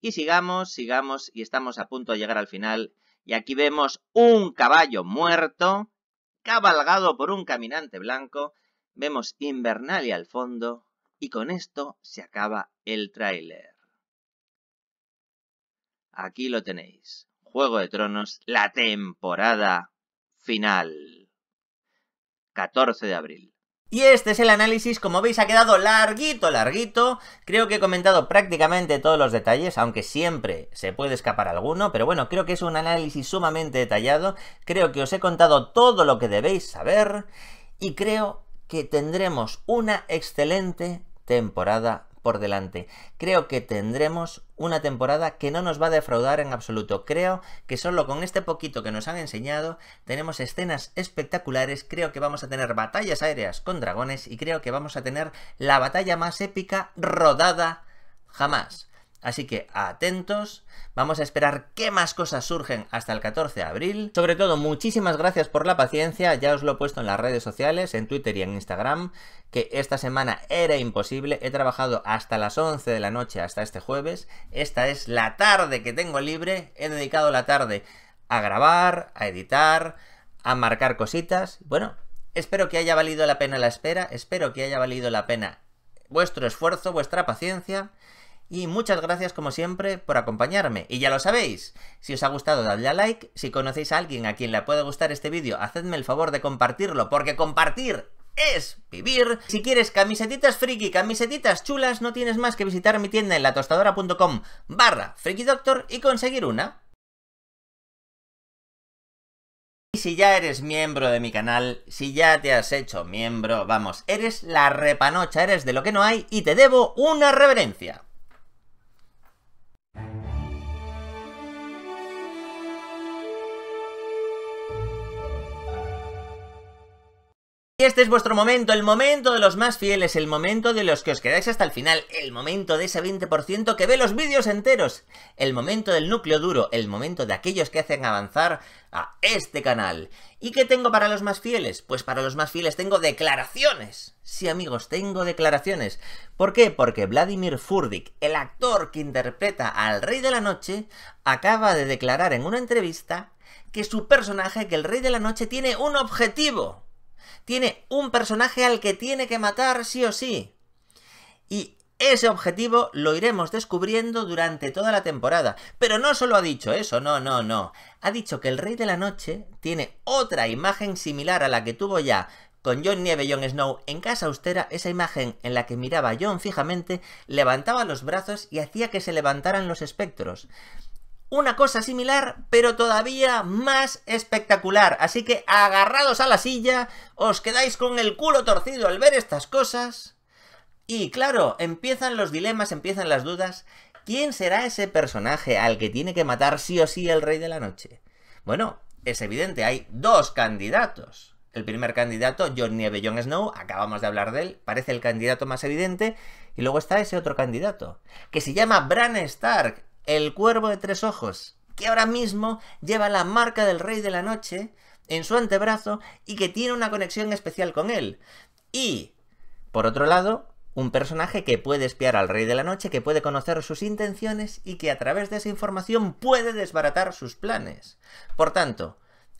Y sigamos, sigamos, y estamos a punto de llegar al final. Y aquí vemos un caballo muerto, cabalgado por un caminante blanco. Vemos Invernalia al fondo, y con esto se acaba el tráiler. Aquí lo tenéis. Juego de Tronos, la temporada final. 14 de abril. Y este es el análisis, como veis ha quedado larguito, larguito, creo que he comentado prácticamente todos los detalles, aunque siempre se puede escapar alguno, pero bueno, creo que es un análisis sumamente detallado, creo que os he contado todo lo que debéis saber y creo que tendremos una excelente temporada por delante. Creo que tendremos una temporada que no nos va a defraudar en absoluto. Creo que solo con este poquito que nos han enseñado tenemos escenas espectaculares, creo que vamos a tener batallas aéreas con dragones y creo que vamos a tener la batalla más épica rodada jamás. Así que atentos, vamos a esperar qué más cosas surgen hasta el 14 de abril. Sobre todo, muchísimas gracias por la paciencia, ya os lo he puesto en las redes sociales, en Twitter y en Instagram, que esta semana era imposible, he trabajado hasta las 11 de la noche, hasta este jueves, esta es la tarde que tengo libre, he dedicado la tarde a grabar, a editar, a marcar cositas, bueno... Espero que haya valido la pena la espera, espero que haya valido la pena vuestro esfuerzo, vuestra paciencia y muchas gracias como siempre por acompañarme. Y ya lo sabéis, si os ha gustado dadle a like, si conocéis a alguien a quien le puede gustar este vídeo, hacedme el favor de compartirlo, porque compartir es vivir. Si quieres camisetitas friki, camisetitas chulas, no tienes más que visitar mi tienda en latostadora.com barra doctor y conseguir una. Y si ya eres miembro de mi canal, si ya te has hecho miembro, vamos, eres la repanocha, eres de lo que no hay y te debo una reverencia. Y este es vuestro momento, el momento de los más fieles, el momento de los que os quedáis hasta el final, el momento de ese 20% que ve los vídeos enteros, el momento del núcleo duro, el momento de aquellos que hacen avanzar a este canal. ¿Y qué tengo para los más fieles? Pues para los más fieles tengo declaraciones. Sí amigos, tengo declaraciones. ¿Por qué? Porque Vladimir Furdik, el actor que interpreta al Rey de la Noche, acaba de declarar en una entrevista que su personaje, que el Rey de la Noche, tiene un objetivo tiene un personaje al que tiene que matar sí o sí. Y ese objetivo lo iremos descubriendo durante toda la temporada. Pero no solo ha dicho eso, no, no, no. Ha dicho que el Rey de la Noche tiene otra imagen similar a la que tuvo ya con John Nieve y Jon Snow en Casa Austera, esa imagen en la que miraba John fijamente, levantaba los brazos y hacía que se levantaran los espectros una cosa similar, pero todavía más espectacular. Así que agarrados a la silla, os quedáis con el culo torcido al ver estas cosas. Y claro, empiezan los dilemas, empiezan las dudas. ¿Quién será ese personaje al que tiene que matar sí o sí el Rey de la Noche? Bueno, es evidente, hay dos candidatos. El primer candidato, John Nieve Jon Snow, acabamos de hablar de él, parece el candidato más evidente. Y luego está ese otro candidato, que se llama Bran Stark, el cuervo de tres ojos, que ahora mismo lleva la marca del Rey de la Noche en su antebrazo y que tiene una conexión especial con él. Y, por otro lado, un personaje que puede espiar al Rey de la Noche, que puede conocer sus intenciones y que a través de esa información puede desbaratar sus planes. Por tanto,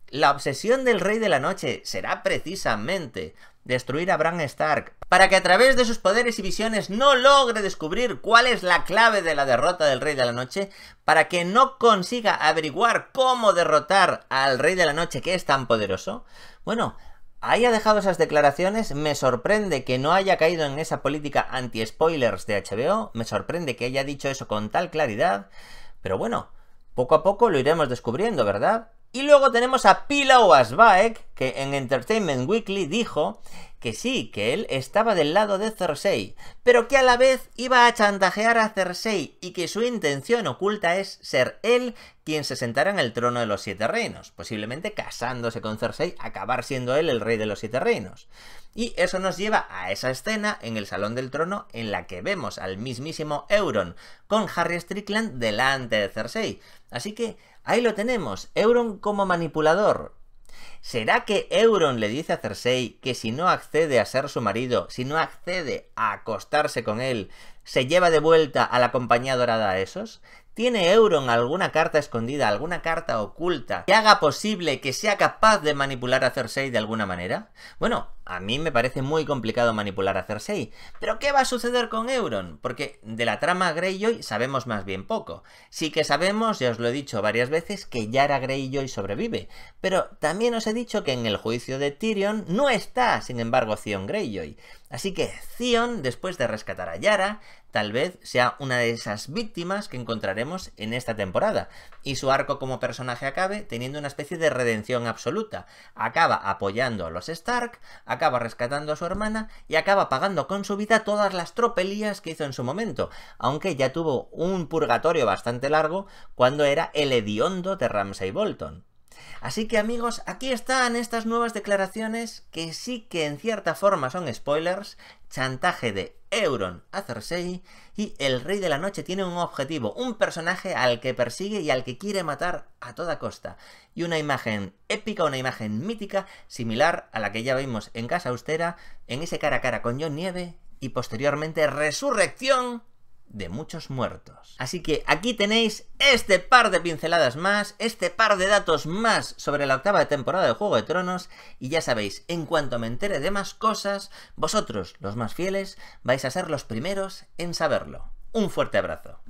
la obsesión del Rey de la Noche será precisamente destruir a Bran Stark, para que a través de sus poderes y visiones no logre descubrir cuál es la clave de la derrota del Rey de la Noche, para que no consiga averiguar cómo derrotar al Rey de la Noche que es tan poderoso. Bueno, haya dejado esas declaraciones, me sorprende que no haya caído en esa política anti-spoilers de HBO, me sorprende que haya dicho eso con tal claridad, pero bueno, poco a poco lo iremos descubriendo, ¿verdad? Y luego tenemos a Pila que en Entertainment Weekly dijo que sí, que él estaba del lado de Cersei, pero que a la vez iba a chantajear a Cersei y que su intención oculta es ser él quien se sentara en el trono de los Siete Reinos, posiblemente casándose con Cersei, acabar siendo él el rey de los Siete Reinos. Y eso nos lleva a esa escena en el Salón del Trono en la que vemos al mismísimo Euron con Harry Strickland delante de Cersei. Así que Ahí lo tenemos, Euron como manipulador. ¿Será que Euron le dice a Cersei que si no accede a ser su marido, si no accede a acostarse con él, se lleva de vuelta a la compañía dorada a esos? ¿Tiene Euron alguna carta escondida, alguna carta oculta que haga posible que sea capaz de manipular a Cersei de alguna manera? Bueno, a mí me parece muy complicado manipular a Cersei, pero ¿qué va a suceder con Euron? Porque de la trama Greyjoy sabemos más bien poco. Sí que sabemos, ya os lo he dicho varias veces, que Yara Greyjoy sobrevive, pero también os he dicho que en el juicio de Tyrion no está, sin embargo, Theon Greyjoy. Así que Theon, después de rescatar a Yara, tal vez sea una de esas víctimas que encontraremos en esta temporada, y su arco como personaje acabe teniendo una especie de redención absoluta. Acaba apoyando a los Stark, acaba rescatando a su hermana y acaba pagando con su vida todas las tropelías que hizo en su momento, aunque ya tuvo un purgatorio bastante largo cuando era el hediondo de Ramsay Bolton. Así que amigos, aquí están estas nuevas declaraciones que sí que en cierta forma son spoilers, chantaje de Euron a Cersei y el Rey de la Noche tiene un objetivo, un personaje al que persigue y al que quiere matar a toda costa. Y una imagen épica, una imagen mítica, similar a la que ya vimos en Casa Austera, en ese cara a cara con John Nieve y posteriormente Resurrección de muchos muertos. Así que aquí tenéis este par de pinceladas más, este par de datos más sobre la octava temporada de Juego de Tronos y ya sabéis, en cuanto me entere de más cosas, vosotros, los más fieles, vais a ser los primeros en saberlo. Un fuerte abrazo.